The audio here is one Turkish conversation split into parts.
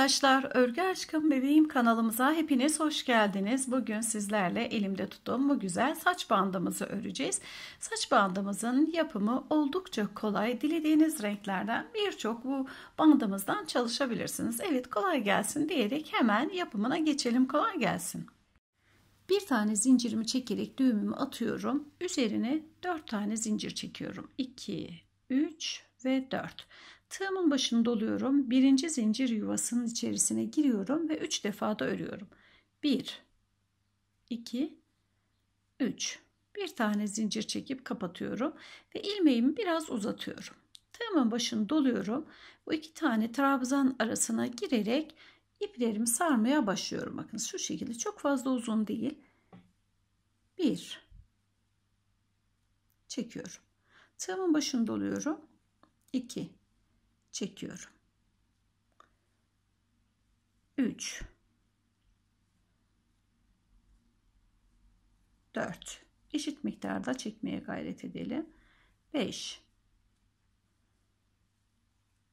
arkadaşlar, Örgü Aşkım Bebeğim kanalımıza hepiniz hoş geldiniz. Bugün sizlerle elimde tuttuğum bu güzel saç bandımızı öreceğiz. Saç bandımızın yapımı oldukça kolay. Dilediğiniz renklerden birçok bu bandımızdan çalışabilirsiniz. Evet kolay gelsin diyerek hemen yapımına geçelim. Kolay gelsin. Bir tane zincirimi çekerek düğümümü atıyorum. Üzerine dört tane zincir çekiyorum. 2, 3 ve 4. Tığımın başını doluyorum. Birinci zincir yuvasının içerisine giriyorum ve 3 defa da örüyorum. 1 2 3 bir tane zincir çekip kapatıyorum ve ilmeğimi biraz uzatıyorum. Tığımın başını doluyorum. Bu iki tane trabzan arasına girerek iplerimi sarmaya başlıyorum. Bakın şu şekilde çok fazla uzun değil. Bir çekiyorum. Tığımın başını doluyorum. 2 çekiyorum. 3 4 eşit miktarda çekmeye gayret edelim. 5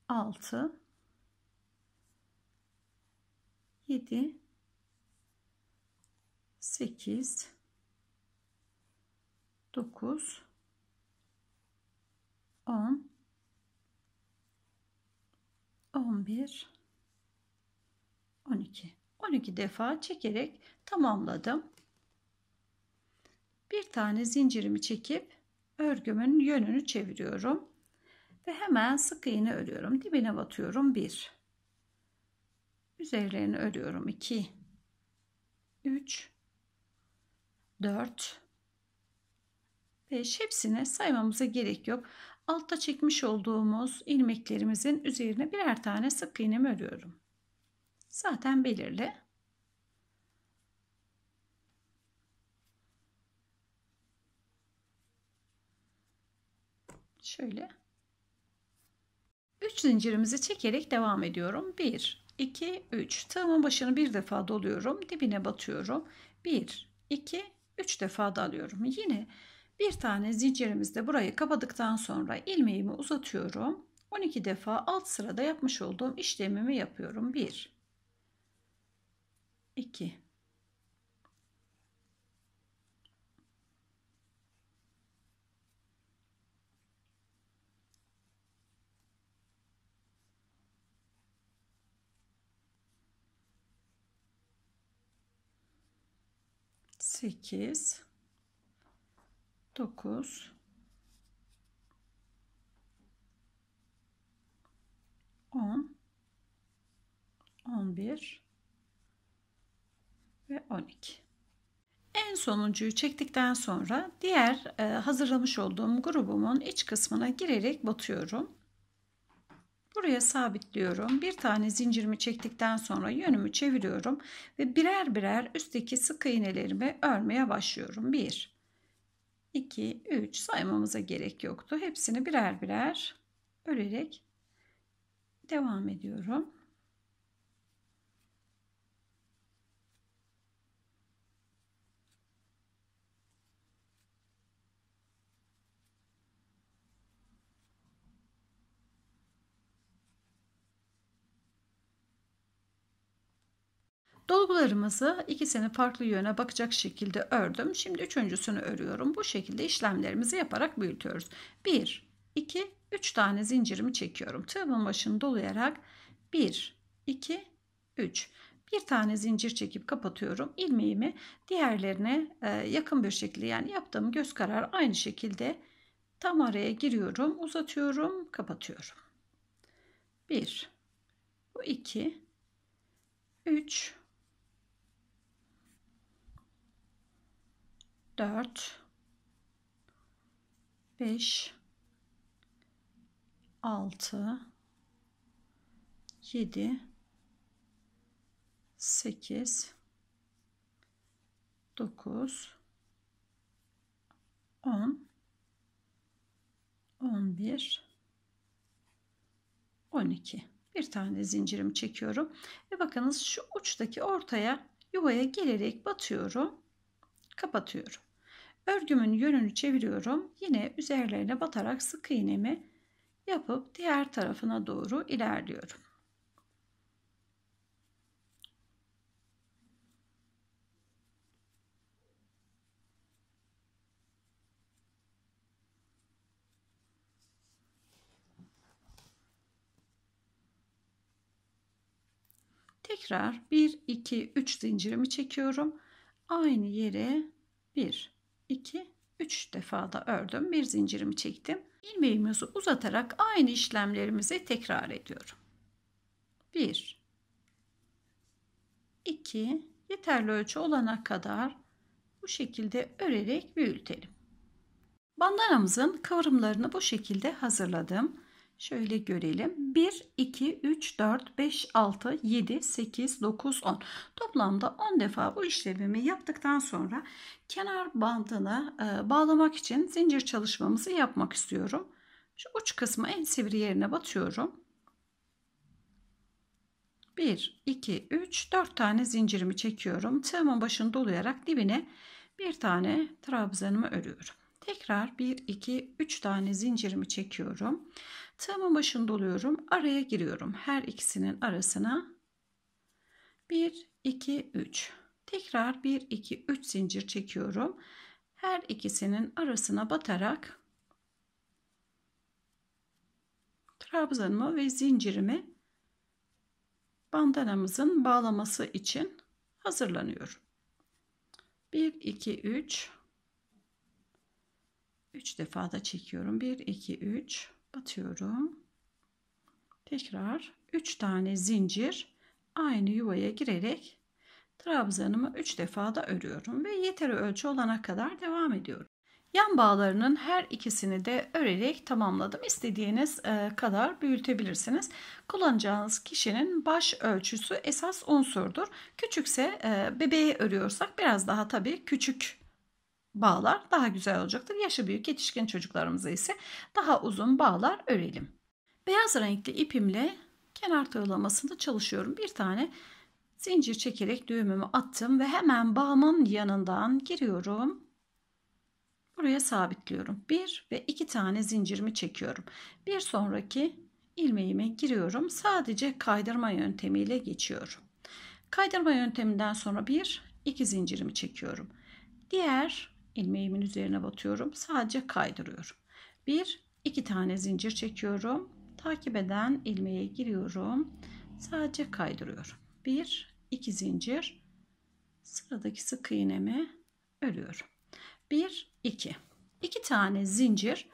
6 7 8 9 10 11 12 12 defa çekerek tamamladım. Bir tane zincirimi çekip örgümün yönünü çeviriyorum ve hemen sık iğne örüyorum. Dibine batıyorum 1. Üzerlerini örüyorum 2. 3 4 5 hepsine saymamıza gerek yok altta çekmiş olduğumuz ilmeklerimizin üzerine birer tane sık iğnemi örüyorum. Zaten belirli. Şöyle 3 zincirimizi çekerek devam ediyorum. 1 2 3 tığımın başını bir defa doluyorum, dibine batıyorum. 1 2 3 defa dalıyorum. Yine bir tane zincirimizde burayı kapadıktan sonra ilmeğimi uzatıyorum. 12 defa alt sırada yapmış olduğum işlemimi yapıyorum. 1 2 8 9 10 11 ve 12 en sonuncuyu çektikten sonra diğer e, hazırlamış olduğum grubumun iç kısmına girerek batıyorum. Buraya sabitliyorum. Bir tane zincirimi çektikten sonra yönümü çeviriyorum ve birer birer üstteki sık iğnelerimi örmeye başlıyorum. 1 2, 3 saymamıza gerek yoktu. Hepsini birer birer örerek devam ediyorum. Dolgularımızı ikisini farklı yöne bakacak şekilde ördüm. Şimdi üçüncüsünü örüyorum. Bu şekilde işlemlerimizi yaparak büyütüyoruz. 1, 2, 3 tane zincirimi çekiyorum. Tığımın başını dolayarak 1, 2, 3. Bir tane zincir çekip kapatıyorum. İlmeğimi diğerlerine e, yakın bir şekilde yani yaptığım göz kararı aynı şekilde tam araya giriyorum. Uzatıyorum, kapatıyorum. 1, bu 2, 3, 4 5 6 7 8 9 10 11 12 bir tane zincirimi çekiyorum ve bakınız şu uçtaki ortaya yuvaya gelerek batıyorum kapatıyorum Örgümün yönünü çeviriyorum. Yine üzerlerine batarak sık iğnemi yapıp diğer tarafına doğru ilerliyorum. Tekrar 1 2 3 zincirimi çekiyorum. Aynı yere 1 2, 3 defa da ördüm. Bir zincirimi çektim. İlmeğimizi uzatarak aynı işlemlerimizi tekrar ediyorum. 1, 2, yeterli ölçü olana kadar bu şekilde örerek büyütelim. Bandanamızın kıvrımlarını bu şekilde hazırladım. Şöyle görelim. 1, 2, 3, 4, 5, 6, 7, 8, 9, 10. Toplamda 10 defa bu işlemimi yaptıktan sonra kenar bandını e, bağlamak için zincir çalışmamızı yapmak istiyorum. Şu uç kısmı en sivri yerine batıyorum. 1, 2, 3, 4 tane zincirimi çekiyorum. Tığımın başını dolayarak dibine bir tane trabzanımı örüyorum. Tekrar 1, 2, 3 tane zincirimi çekiyorum. Tığımın başını doluyorum. Araya giriyorum. Her ikisinin arasına 1, 2, 3. Tekrar 1, 2, 3 zincir çekiyorum. Her ikisinin arasına batarak trabzanımı ve zincirimi bandanamızın bağlaması için hazırlanıyorum. 1, 2, 3 3 defa da çekiyorum. 1 2 3 batıyorum. Tekrar 3 tane zincir aynı yuvaya girerek trabzanımı 3 defa da örüyorum ve yeteri ölçü olana kadar devam ediyorum. Yan bağlarının her ikisini de örerek tamamladım. istediğiniz e, kadar büyütebilirsiniz. Kullanacağınız kişinin baş ölçüsü esas unsurdur. Küçükse e, bebeği örüyorsak biraz daha tabii küçük bağlar daha güzel olacaktır. Yaşı büyük yetişkin çocuklarımıza ise daha uzun bağlar örelim. Beyaz renkli ipimle kenar tığlamasında çalışıyorum. Bir tane zincir çekerek düğümümü attım ve hemen bağımın yanından giriyorum. Buraya sabitliyorum. Bir ve iki tane zincirimi çekiyorum. Bir sonraki ilmeğime giriyorum. Sadece kaydırma yöntemiyle geçiyorum. Kaydırma yönteminden sonra bir, iki zincirimi çekiyorum. Diğer ilmeğimin üzerine batıyorum. Sadece kaydırıyorum. Bir, iki tane zincir çekiyorum. Takip eden ilmeğe giriyorum. Sadece kaydırıyorum. Bir, iki zincir. Sıradaki sık iğnemi örüyorum. Bir, iki. İki tane zincir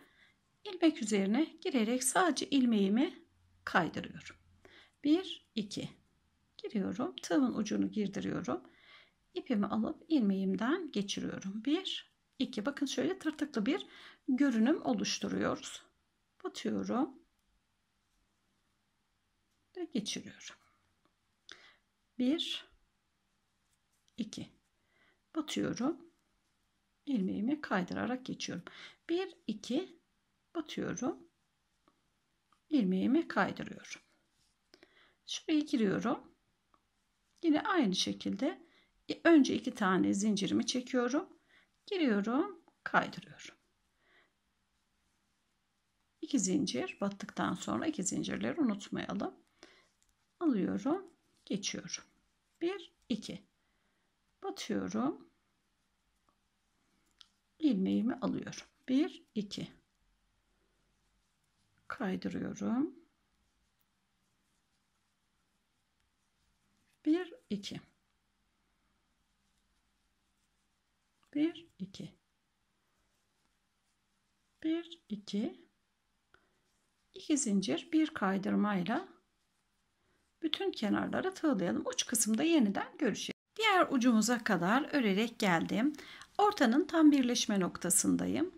ilmek üzerine girerek sadece ilmeğimi kaydırıyorum. Bir, iki. Giriyorum. Tığın ucunu girdiriyorum. İpimi alıp ilmeğimden geçiriyorum. Bir, 2. Bakın şöyle tırtıklı bir görünüm oluşturuyoruz. Batıyorum. Ve geçiriyorum. 1 2 Batıyorum. ilmeğimi kaydırarak geçiyorum. 1 2 batıyorum. ilmeğimi kaydırıyorum. Şuraya giriyorum. Yine aynı şekilde önce iki tane zincirimi çekiyorum. Giriyorum, kaydırıyorum. 2 zincir battıktan sonra iki zincirleri unutmayalım. Alıyorum, geçiyorum. 1 2 batıyorum. ilmeğimi alıyorum. 1 2 kaydırıyorum. 1 2 1 2. 1 2 2 zincir bir kaydırmayla bütün kenarlara tığlayalım. Uç kısımda yeniden görüşelim. Diğer ucumuza kadar örerek geldim. Ortanın tam birleşme noktasındayım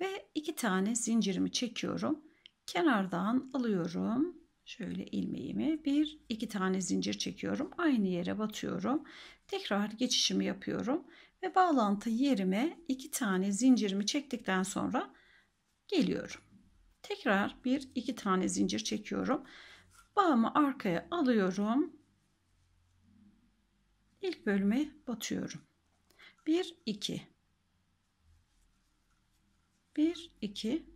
ve iki tane zincirimi çekiyorum. Kenardan alıyorum. Şöyle ilmeğimi bir iki tane zincir çekiyorum. Aynı yere batıyorum. Tekrar geçişimi yapıyorum ve bağlantı yerime iki tane zincirimi çektikten sonra geliyorum. Tekrar bir iki tane zincir çekiyorum. Bağımı arkaya alıyorum. İlk bölüme batıyorum. 1 2 1 2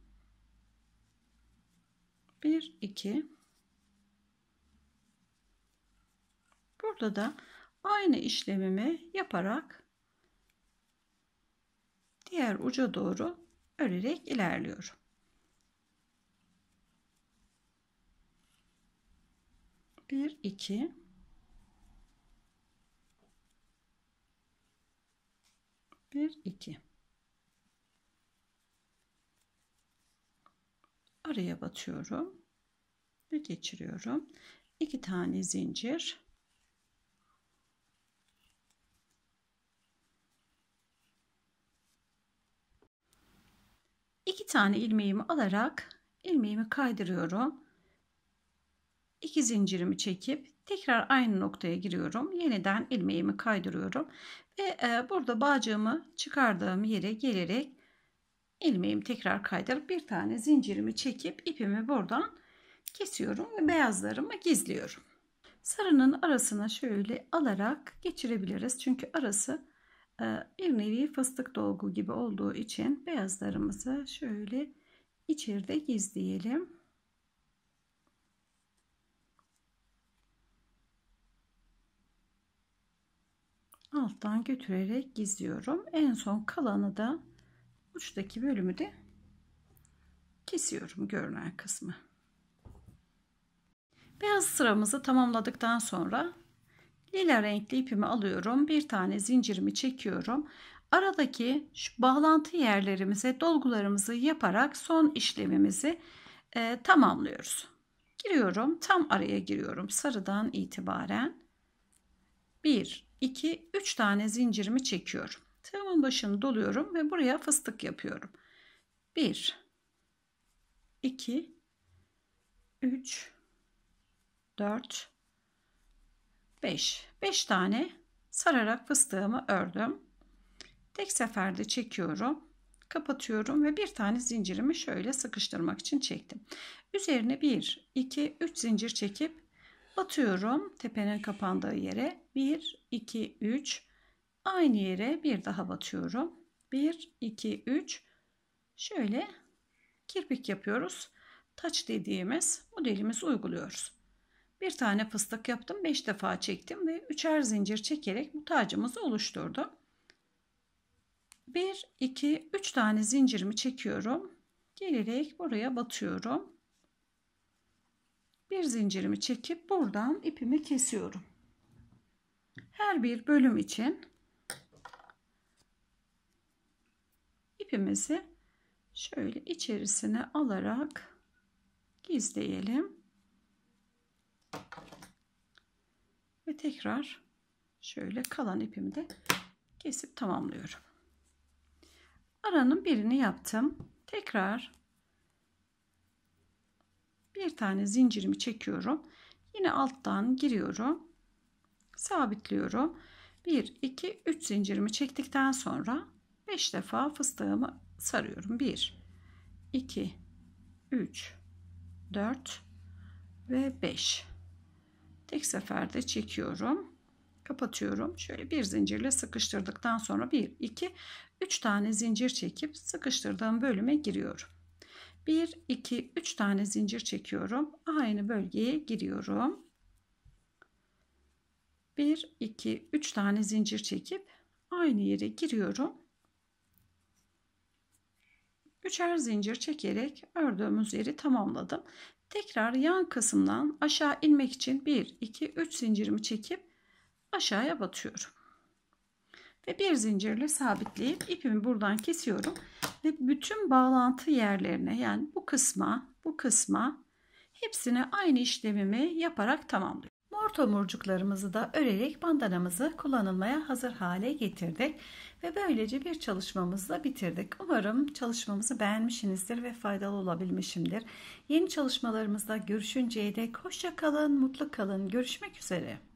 1 2 Burada da aynı işlemimi yaparak diğer uca doğru örerek ilerliyorum. Bir, iki. Bir, iki. Araya batıyorum ve geçiriyorum. İki tane zincir tane ilmeğimi alarak ilmeğimi kaydırıyorum. 2 zincirimi çekip tekrar aynı noktaya giriyorum. Yeniden ilmeğimi kaydırıyorum ve e, burada bağcığımı çıkardığım yere gelerek ilmeğimi tekrar kaydırıp bir tane zincirimi çekip ipimi buradan kesiyorum ve beyazlarımı gizliyorum. Sarının arasına şöyle alarak geçirebiliriz. Çünkü arası ee, bir nevi fıstık dolgu gibi olduğu için beyazlarımızı şöyle içeride gizleyelim. alttan götürerek gizliyorum. En son kalanı da uçtaki bölümü de kesiyorum görünen kısmı. Beyaz sıramızı tamamladıktan sonra Lila renkli ipimi alıyorum. Bir tane zincirimi çekiyorum. Aradaki şu bağlantı yerlerimize dolgularımızı yaparak son işlemimizi e, tamamlıyoruz. Giriyorum. Tam araya giriyorum. Sarıdan itibaren 1, 2, 3 tane zincirimi çekiyorum. Tığımın başını doluyorum ve buraya fıstık yapıyorum. 1, 2, 3, 4, 5. 5 tane sararak fıstığımı ördüm. Tek seferde çekiyorum. Kapatıyorum ve bir tane zincirimi şöyle sıkıştırmak için çektim. Üzerine 1, 2, 3 zincir çekip batıyorum tepenin kapandığı yere. 1, 2, 3 aynı yere bir daha batıyorum. 1, 2, 3 şöyle kirpik yapıyoruz. Taç dediğimiz modelimizi uyguluyoruz. Bir tane fıstık yaptım. 5 defa çektim ve üçer zincir çekerek bu tacımızı oluşturdum. 1, 2, 3 tane zincirimi çekiyorum. Gelerek buraya batıyorum. Bir zincirimi çekip buradan ipimi kesiyorum. Her bir bölüm için ipimizi şöyle içerisine alarak gizleyelim. tekrar şöyle kalan ipimi de kesip tamamlıyorum. Aranın birini yaptım. Tekrar bir tane zincirimi çekiyorum. Yine alttan giriyorum. Sabitliyorum. 1, 2, 3 zincirimi çektikten sonra 5 defa fıstığımı sarıyorum. 1, 2, 3, 4 ve 5. İlk seferde çekiyorum. Kapatıyorum. Şöyle bir zincirle sıkıştırdıktan sonra 1, 2, 3 tane zincir çekip sıkıştırdığım bölüme giriyorum. 1, 2, 3 tane zincir çekiyorum. Aynı bölgeye giriyorum. 1, 2, 3 tane zincir çekip aynı yere giriyorum üçer zincir çekerek ördüğümüz yeri tamamladım. Tekrar yan kısımdan aşağı inmek için 1, 2, 3 zincirimi çekip aşağıya batıyorum. Ve bir zincirle sabitleyip ipimi buradan kesiyorum. Ve bütün bağlantı yerlerine yani bu kısma, bu kısma hepsine aynı işlemimi yaparak tamamlıyorum. Mor tomurcuklarımızı da örerek bandanamızı kullanılmaya hazır hale getirdik. Ve böylece bir çalışmamızla bitirdik. Umarım çalışmamızı beğenmişsinizdir ve faydalı olabilmişimdir. Yeni çalışmalarımızda görüşünceye dek hoşça kalın, mutlu kalın. Görüşmek üzere.